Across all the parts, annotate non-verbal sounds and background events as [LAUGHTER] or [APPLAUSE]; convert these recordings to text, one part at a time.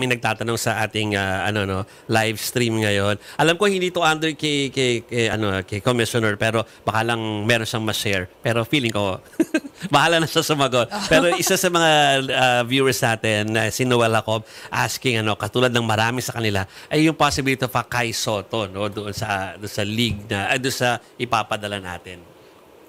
may nagtatanong sa ating uh, ano no live stream ngayon. Alam ko hindi to under kay, kay, kay ano kay commissioner pero baka lang meron siyang ma-share. Pero feeling ko [LAUGHS] bahala na siya sumagot. [LAUGHS] Pero isa sa mga uh, viewers natin na uh, si Noel Jacob asking ano katulad ng marami sa kanila ay yung possibility of a Kai Soto no doon sa doon sa league na uh, doon sa ipapadala natin.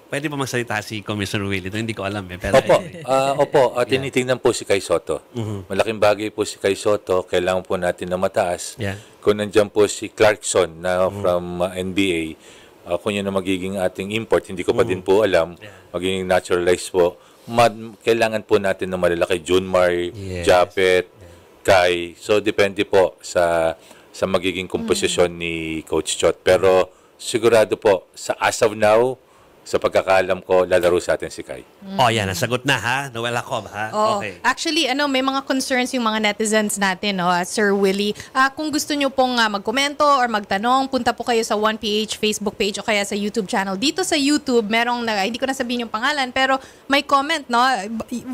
Pwede ba magsalita si Commissioner Willie? Ito hindi ko alam eh. Pero opo, anyway. uh, opo. Uh, tinitingnan po si Kay Soto. Mm-hmm. Malaking bagay po si Kay Soto. Kailangan po natin na mataas. Yeah. Kung nandiyan po si Clarkson na mm-hmm. from uh, ah, NBA, uh, ah, kung yun na magiging ating import, hindi ko pa mm-hmm. din po alam, yeah. magiging naturalized po. Mad, kailangan po natin na malalaki. Junmar, yes. Japet, yeah. Kai. So, depende po sa sa magiging komposisyon mm-hmm. ni Coach Chot. Pero, sigurado po, sa as of now, sa pagkakalam ko, lalaro sa atin si Kai. Mm. Oh, yan. Nasagot na, ha? Noel Acob, ha? Oh, okay. Actually, ano, may mga concerns yung mga netizens natin, no? Ah, Sir Willie. Uh, kung gusto nyo pong uh, magkomento or magtanong, punta po kayo sa 1PH Facebook page o kaya sa YouTube channel. Dito sa YouTube, merong, na, hindi ko na sabihin yung pangalan, pero may comment, no?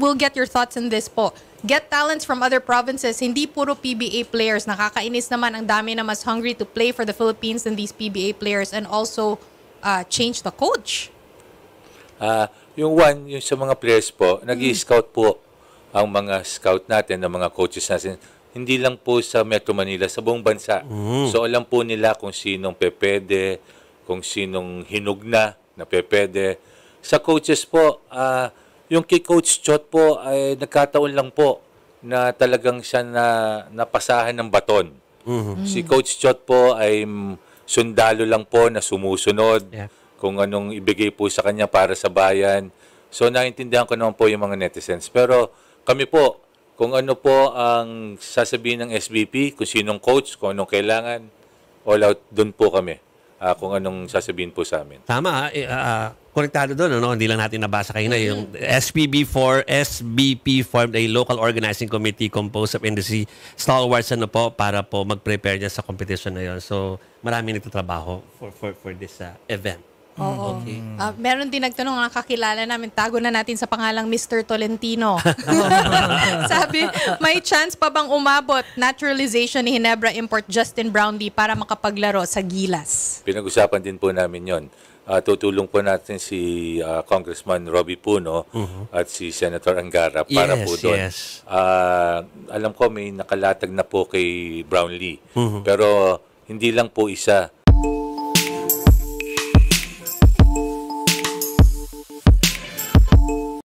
We'll get your thoughts on this po get talents from other provinces, hindi puro PBA players. Nakakainis naman ang dami na mas hungry to play for the Philippines than these PBA players and also uh, change the coach. Uh, yung one, yung sa mga players po, nag scout po ang mga scout natin, ang mga coaches natin. Hindi lang po sa Metro Manila, sa buong bansa. Mm. So alam po nila kung sinong pepede, kung sinong hinugna na na pepede. Sa coaches po, uh, yung kay Coach Chot po ay nagkataon lang po na talagang siya na napasahan ng baton. Mm-hmm. Si Coach Chot po ay sundalo lang po na sumusunod. Yeah kung anong ibigay po sa kanya para sa bayan. So naintindihan ko naman po yung mga netizens. Pero kami po, kung ano po ang sasabihin ng SBP, kung sinong coach, kung anong kailangan, all out doon po kami. Uh, kung anong sasabihin po sa amin. Tama, uh, uh, konektado doon, ano? hindi lang natin nabasa kayo na mm-hmm. yung SPB4, SBP formed a local organizing committee composed of industry stalwarts ano po para po mag-prepare niya sa competition na yon. So marami nito trabaho for, for, for this uh, event. Oo. Okay. Ah, meron din nagtanong, ang kakilala namin, tago na natin sa pangalang Mr. Tolentino. [LAUGHS] Sabi, may chance pa bang umabot naturalization ni Hinebra import Justin Brownlee para makapaglaro sa Gilas? Pinag-usapan din po namin yon. Ah, tutulong po natin si ah, Congressman Robbie Puno mm-hmm. at si Senator Angara para Yes, po doon. yes. Ah, alam ko may nakalatag na po kay Brownlee. Mm-hmm. Pero hindi lang po isa.